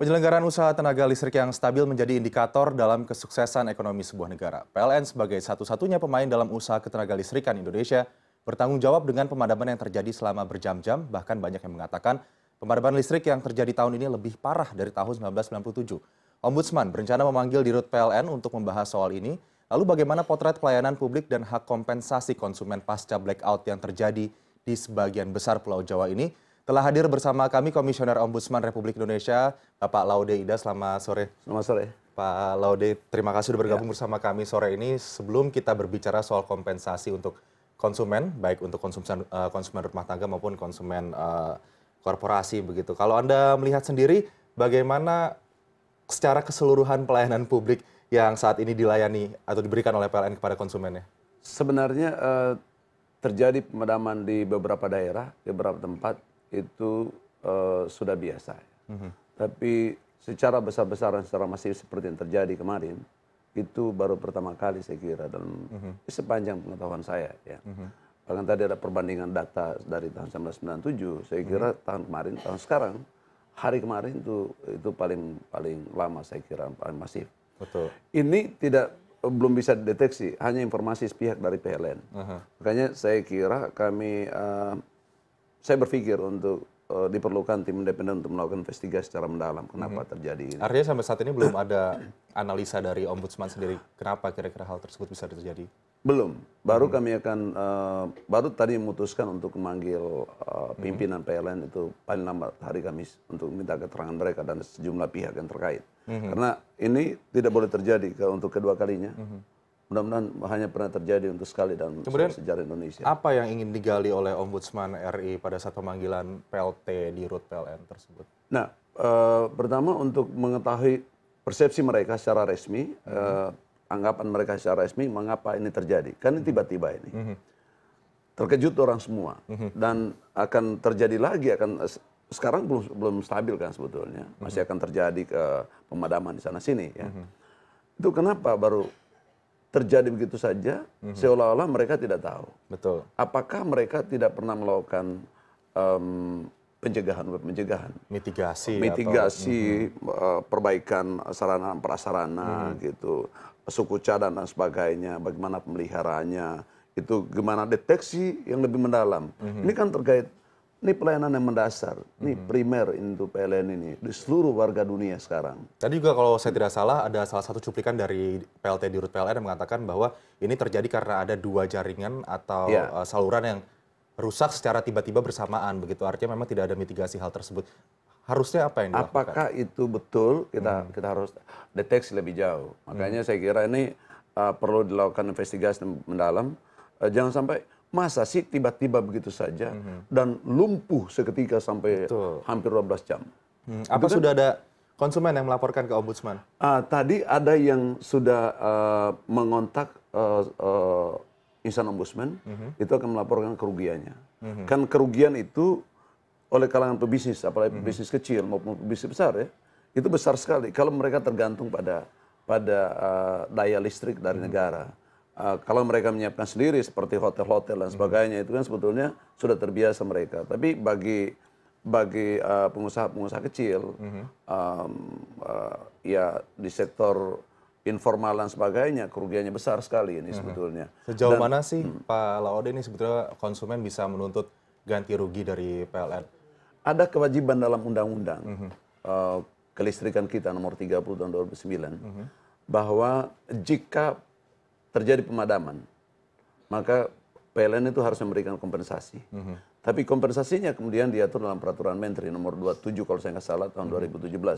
Penyelenggaraan usaha tenaga listrik yang stabil menjadi indikator dalam kesuksesan ekonomi sebuah negara. PLN sebagai satu-satunya pemain dalam usaha ketenaga listrikan Indonesia bertanggung jawab dengan pemadaman yang terjadi selama berjam-jam, bahkan banyak yang mengatakan pemadaman listrik yang terjadi tahun ini lebih parah dari tahun 1997. Ombudsman berencana memanggil Dirut PLN untuk membahas soal ini, lalu bagaimana potret pelayanan publik dan hak kompensasi konsumen pasca blackout yang terjadi di sebagian besar Pulau Jawa ini, telah hadir bersama kami Komisioner Ombudsman Republik Indonesia, Bapak Laude Ida. Selamat sore. Selamat sore. Pak Laude, terima kasih sudah bergabung ya. bersama kami sore ini. Sebelum kita berbicara soal kompensasi untuk konsumen, baik untuk konsumen, eh, konsumen rumah tangga maupun konsumen uh, korporasi begitu. Kalau Anda melihat sendiri, bagaimana secara keseluruhan pelayanan publik yang saat ini dilayani atau diberikan oleh PLN kepada konsumennya? Sebenarnya uh, terjadi pemadaman di beberapa daerah, di beberapa tempat itu eh, sudah biasa. Mm-hmm. Tapi secara besar-besaran, secara masif seperti yang terjadi kemarin, itu baru pertama kali saya kira dalam mm-hmm. sepanjang pengetahuan saya. Ya. Mm-hmm. Bahkan tadi ada perbandingan data dari tahun 1997, saya kira tahun kemarin, tahun sekarang, hari kemarin itu itu paling paling lama saya kira paling masif. Betul. Ini tidak belum bisa dideteksi, hanya informasi sepihak dari PLN. Uh -huh. Makanya saya kira kami uh, saya berpikir untuk uh, diperlukan tim independen untuk melakukan investigasi secara mendalam kenapa hmm. terjadi ini. Artinya sampai saat ini belum ada analisa dari ombudsman sendiri kenapa kira-kira hal tersebut bisa terjadi? Belum. Baru hmm. kami akan uh, baru tadi memutuskan untuk memanggil uh, pimpinan hmm. PLN itu paling lambat hari Kamis untuk minta keterangan mereka dan sejumlah pihak yang terkait. Hmm. Karena ini tidak boleh terjadi ke, untuk kedua kalinya. Hmm mudah-mudahan hanya pernah terjadi untuk sekali dalam Kemudian, sejarah Indonesia. Apa yang ingin digali oleh Ombudsman RI pada saat pemanggilan PLT di Rut PLN tersebut? Nah, eh, pertama untuk mengetahui persepsi mereka secara resmi, -hmm. anggapan mereka secara resmi, mengapa ini terjadi? Kan ini tiba-tiba ini. -hmm. Terkejut orang semua mhm. dan akan terjadi lagi akan sekarang belum belum stabil kan sebetulnya masih mhm. akan terjadi ke pemadaman di sana sini ya. Itu kenapa baru terjadi begitu saja mhm. seolah-olah mereka tidak tahu. Betul. Apakah mereka tidak pernah melakukan um, pencegahan pencegahan mitigasi mitigasi atau, mhm. uh, eh, perbaikan sarana prasarana hmm. gitu suku cadang dan sebagainya bagaimana pemeliharaannya itu gimana deteksi yang lebih mendalam hmm. ini kan terkait ini pelayanan yang mendasar, ini hmm. primer untuk PLN ini di seluruh warga dunia sekarang. Tadi juga kalau saya tidak salah ada salah satu cuplikan dari PLT di Rut PLN yang mengatakan bahwa ini terjadi karena ada dua jaringan atau ya. Eh, saluran yang rusak secara tiba-tiba bersamaan begitu. Artinya memang tidak ada mitigasi hal tersebut. Harusnya apa yang dilakukan? Apakah itu betul? Kita hmm. kita harus deteksi lebih jauh. Makanya hmm. saya kira ini uh, perlu dilakukan investigasi mendalam. Uh, jangan sampai masa sih tiba-tiba begitu saja mhm. dan lumpuh seketika sampai hampir 12 jam. Hmm. Apa kan? sudah ada konsumen yang melaporkan ke ombudsman? Uh, tadi ada yang sudah uh, mengontak uh, uh, insan ombudsman, mm -hmm. itu akan melaporkan kerugiannya. Mm -hmm. Kan kerugian itu oleh kalangan pebisnis, apalagi mhm. pebisnis mm -hmm. kecil maupun pebisnis besar ya, itu besar sekali kalau mereka tergantung pada pada uh, daya listrik dari mm -hmm. negara. Eh, kalau mereka menyiapkan sendiri seperti hotel-hotel dan hmm. sebagainya hmm. itu kan sebetulnya sudah terbiasa mereka. Tapi bagi bagi eh, pengusaha-pengusaha kecil hmm. um, uh, ya di sektor informal dan sebagainya kerugiannya besar sekali ini hmm. sebetulnya. Sejauh dan, mana sih hmm. Pak Laode ini sebetulnya konsumen bisa menuntut ganti rugi dari PLN? Ada kewajiban dalam undang-undang hmm. uh, kelistrikan kita nomor 30 tahun 2009 hmm. bahwa jika terjadi pemadaman, maka PLN itu harus memberikan kompensasi. Mm -hmm. Tapi kompensasinya kemudian diatur dalam peraturan menteri nomor 27 kalau saya nggak salah tahun mm -hmm.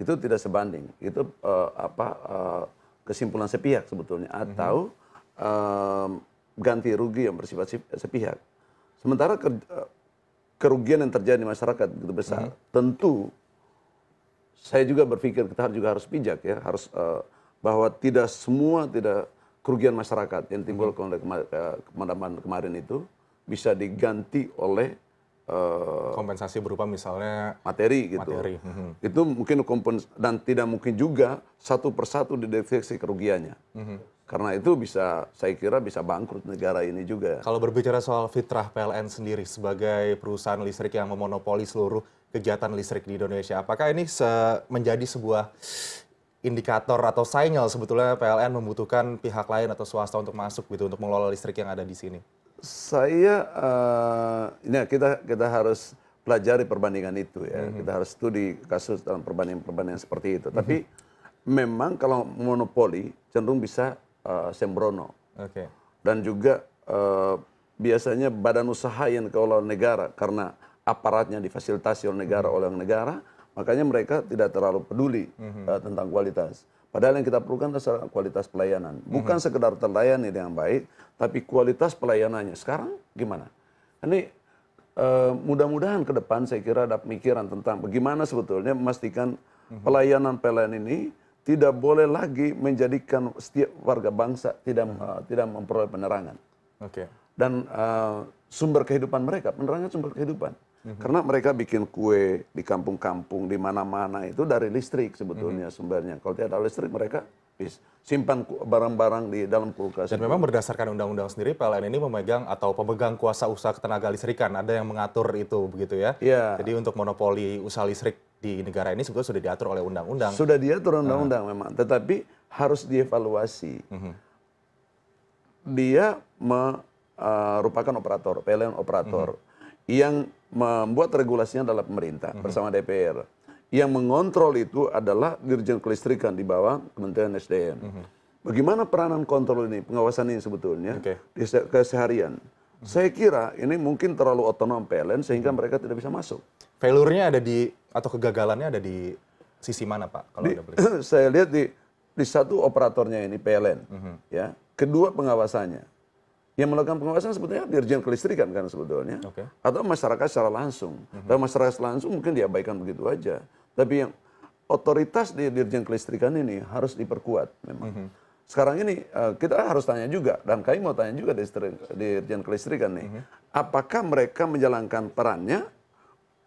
2017. Itu tidak sebanding. Itu uh, apa uh, kesimpulan sepihak sebetulnya mhm. atau mm -hmm. uh, ganti rugi yang bersifat sepihak. Sementara ke, uh, eh, kerugian yang terjadi di masyarakat begitu besar. Mm -hmm. Tentu saya juga berpikir kita juga harus bijak ya, harus uh, bahwa tidak semua tidak kerugian masyarakat yang mhm. timbul eh, kemadaman kemarin itu bisa diganti oleh eh, kompensasi berupa misalnya materi gitu. Materi. Mhm. Itu mungkin kompens dan tidak mungkin juga satu persatu dideteksi kerugiannya. Mhm. Karena itu bisa saya kira bisa bangkrut negara ini juga. Kalau berbicara soal fitrah PLN sendiri sebagai perusahaan listrik yang memonopoli seluruh kegiatan listrik di Indonesia, apakah ini se menjadi sebuah indikator atau sinyal sebetulnya PLN membutuhkan pihak lain atau swasta untuk masuk gitu untuk mengelola listrik yang ada di sini? Saya uh, ini kita kita harus pelajari perbandingan itu ya. Mm -hmm. Kita harus studi kasus dalam perbandingan-perbandingan seperti itu. Mm -hmm. Tapi memang kalau monopoli cenderung bisa uh, sembrono. Okay. Dan juga uh, biasanya badan usaha yang dikelola negara karena aparatnya difasilitasi oleh negara mm -hmm. oleh negara makanya mereka tidak terlalu peduli mhm. eh, tentang kualitas padahal yang kita perlukan adalah kualitas pelayanan bukan mhm. sekedar terlayani dengan baik tapi kualitas pelayanannya sekarang gimana ini eh, mudah-mudahan ke depan saya kira ada pemikiran tentang bagaimana sebetulnya memastikan pelayanan-pelayanan mhm. ini tidak boleh lagi menjadikan setiap warga bangsa tidak uh, tidak memperoleh penerangan. Okay. Dan uh, sumber kehidupan mereka, penerangan sumber kehidupan. Mhm. karena mereka bikin kue di kampung-kampung di mana-mana itu dari listrik sebetulnya mhm. sumbernya kalau tidak ada listrik mereka simpan barang-barang di dalam kulkas. Dan itu. memang berdasarkan undang-undang sendiri PLN ini memegang atau pemegang kuasa usaha ketenaga listrikan, ada yang mengatur itu begitu ya. Yeah. Jadi untuk monopoli usaha listrik di negara ini sebetulnya sudah diatur oleh undang-undang. Sudah diatur undang-undang uh. memang, tetapi harus dievaluasi. Mm-hmm. Dia merupakan eh, operator, PLN operator Mm-hmm. yang membuat regulasinya adalah pemerintah mhm. bersama DPR. Yang mengontrol itu adalah Dirjen Kelistrikan di bawah Kementerian SDM. Mhm. Bagaimana peranan kontrol ini, pengawasan ini sebetulnya okay. di keseharian? Mhm. Saya kira ini mungkin terlalu otonom PLN sehingga mereka tidak bisa masuk. Failurnya ada di atau kegagalannya ada di sisi mana Pak? Kalau di, ada saya lihat di di satu operatornya ini PLN, -hmm. ya. Kedua pengawasannya, yang melakukan pengawasan sebetulnya dirjen kelistrikan kan sebetulnya okay. atau masyarakat secara langsung mm-hmm. masyarakat langsung mungkin diabaikan begitu aja tapi yang otoritas di dirjen kelistrikan ini harus diperkuat memang mm-hmm. sekarang ini eh, kita harus tanya juga dan kami mau tanya juga di dirjen kelistrikan nih mm-hmm. apakah mereka menjalankan perannya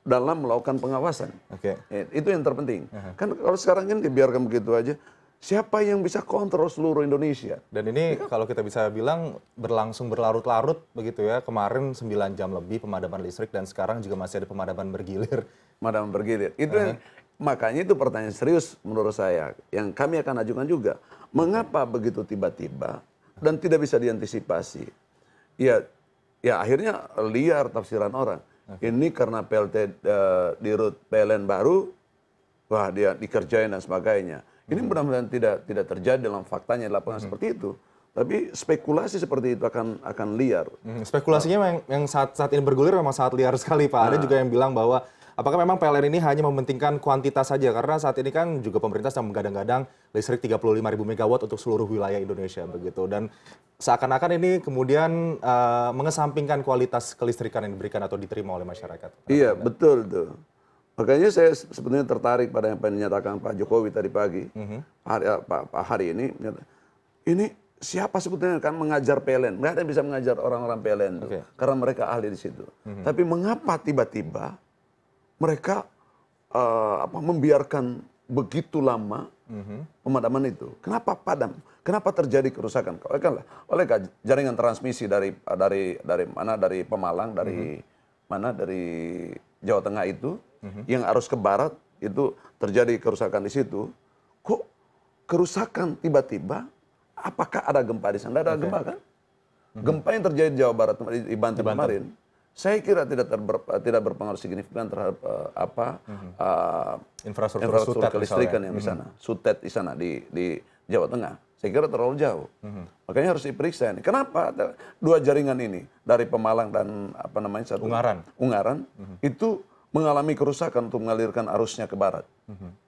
dalam melakukan pengawasan okay. itu yang terpenting uh-huh. kan kalau sekarang ini kan dibiarkan begitu aja Siapa yang bisa kontrol seluruh Indonesia? Dan ini ya. kalau kita bisa bilang berlangsung berlarut-larut begitu ya. Kemarin 9 jam lebih pemadaman listrik dan sekarang juga masih ada pemadaman bergilir. Pemadaman bergilir. Itu uh -huh. makanya itu pertanyaan serius menurut saya yang kami akan ajukan juga. Mengapa begitu tiba-tiba dan tidak bisa diantisipasi? Ya ya akhirnya liar tafsiran orang. Ini karena PLT uh, eh, di rut PLN baru wah dia dikerjain dan sebagainya ini benar-benar hmm. tidak tidak terjadi dalam faktanya di lapangan hmm. seperti itu. Tapi spekulasi seperti itu akan akan liar. Hmm, spekulasinya nah. yang, yang saat saat ini bergulir memang sangat liar sekali, Pak. Ada nah. juga yang bilang bahwa apakah memang PLN ini hanya mementingkan kuantitas saja karena saat ini kan juga pemerintah sedang menggadang-gadang listrik ribu megawatt untuk seluruh wilayah Indonesia begitu dan seakan-akan ini kemudian uh, mengesampingkan kualitas kelistrikan yang diberikan atau diterima oleh masyarakat. Iya, betul tuh. Makanya saya sebenarnya tertarik pada yang dinyatakan Pak Jokowi tadi pagi. Mm-hmm. Hari, eh, Pak, Pak hari ini, ini siapa sebetulnya kan mengajar PLN? mereka yang bisa mengajar orang-orang PLN okay. karena mereka ahli di situ. Mm-hmm. Tapi mengapa tiba-tiba mereka uh, apa, membiarkan begitu lama mm-hmm. pemadaman itu? Kenapa padam? Kenapa terjadi kerusakan? Oleh kan, oleh kan jaringan transmisi dari dari dari mana? Dari Pemalang, dari mm-hmm. mana? Dari Jawa Tengah itu Mm-hmm. yang arus ke barat itu terjadi kerusakan di situ. Kok kerusakan tiba-tiba? Apakah ada gempa di sana? ada okay. gempa kan? Mm-hmm. Gempa yang terjadi di Jawa Barat di Banten, di Banten. kemarin, saya kira tidak terber, tidak berpengaruh signifikan terhadap uh, apa uh, infrastruktur, infrastruktur sutet kelistrikan yang di sana, mm -hmm. sutet di sana di di Jawa Tengah. Saya kira terlalu jauh. Mm -hmm. Makanya harus diperiksa ini. Kenapa dua jaringan ini dari Pemalang dan apa namanya satu Ungaran, Ungaran mm -hmm. itu mengalami kerusakan untuk mengalirkan arusnya ke barat. Mm-hmm.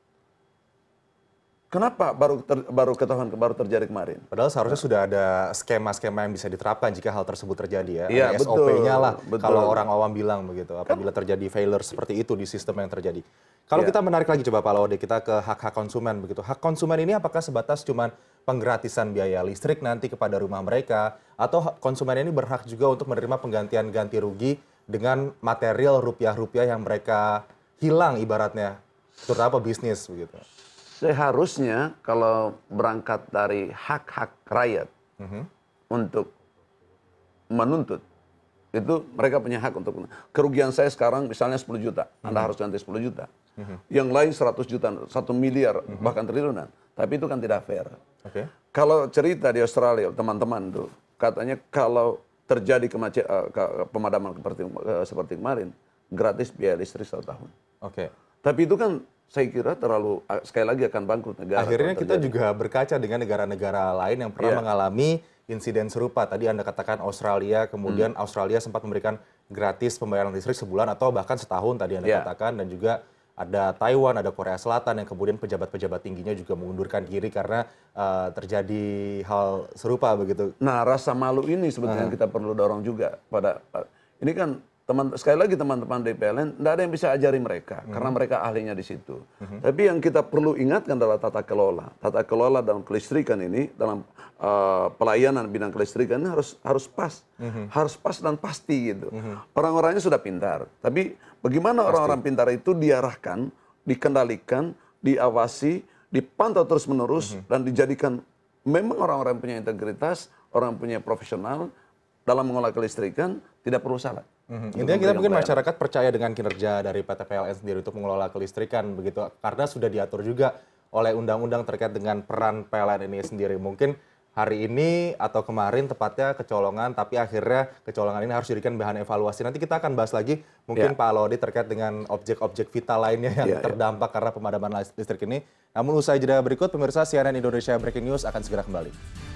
Kenapa baru ter, baru ketahuan baru terjadi kemarin? Padahal seharusnya sudah ada skema-skema yang bisa diterapkan jika hal tersebut terjadi ya. ya SOP-nya lah betul. kalau orang awam bilang begitu. Apabila kan? terjadi failure seperti itu di sistem yang terjadi. Kalau ya. kita menarik lagi coba Pak Laude kita ke hak-hak konsumen begitu. Hak konsumen ini apakah sebatas cuman penggratisan biaya listrik nanti kepada rumah mereka atau konsumen ini berhak juga untuk menerima penggantian ganti rugi dengan material rupiah-rupiah yang mereka hilang ibaratnya, terutama bisnis begitu? Seharusnya kalau berangkat dari hak-hak rakyat mm -hmm. untuk menuntut, itu mereka punya hak untuk kerugian saya sekarang misalnya 10 juta, mm -hmm. Anda mhm. harus ganti 10 juta. Mm -hmm. Yang lain 100 juta, satu miliar, mm -hmm. bahkan triliunan. Tapi itu kan tidak fair. Okay. Kalau cerita di Australia, teman-teman tuh, katanya kalau terjadi kemacet, eh, ke, pemadaman seperti, eh, seperti kemarin, gratis biaya listrik satu tahun. Oke. Okay. Tapi itu kan saya kira terlalu eh, sekali lagi akan bangkrut negara. Akhirnya kita juga berkaca dengan negara-negara lain yang pernah yeah. mengalami insiden serupa. Tadi Anda katakan Australia, kemudian hmm. Australia sempat memberikan gratis pembayaran listrik sebulan atau bahkan setahun tadi Anda yeah. katakan dan juga ada Taiwan, ada Korea Selatan yang kemudian pejabat-pejabat tingginya juga mengundurkan diri karena uh, terjadi hal serupa begitu. Nah, rasa malu ini sebetulnya uh. kita perlu dorong juga pada eh, ini kan teman sekali lagi teman-teman di PLN tidak ada yang bisa ajari mereka hmm. karena mereka ahlinya di situ. Hmm. Tapi yang kita perlu ingatkan adalah tata kelola. Tata kelola dalam kelistrikan ini dalam uh, pelayanan bidang kelistrikan ini harus harus pas, hmm. harus pas dan pasti gitu. Hmm. Orang-orangnya sudah pintar, tapi bagaimana orang-orang pintar itu diarahkan, dikendalikan, diawasi, dipantau terus-menerus hmm. dan dijadikan memang orang-orang punya integritas, orang punya profesional dalam mengolah kelistrikan tidak perlu salah. Hmm. Intinya kita mungkin bayar. masyarakat percaya dengan kinerja dari PT PLN sendiri untuk mengelola kelistrikan begitu karena sudah diatur juga oleh undang-undang terkait dengan peran PLN ini sendiri. Mungkin hari ini atau kemarin tepatnya kecolongan tapi akhirnya kecolongan ini harus dijadikan bahan evaluasi. Nanti kita akan bahas lagi mungkin yeah. Pak Lodi terkait dengan objek-objek vital lainnya yang yeah, ya. terdampak yeah. karena pemadaman listrik ini. Namun usai jeda berikut pemirsa CNN Indonesia Breaking News akan segera kembali.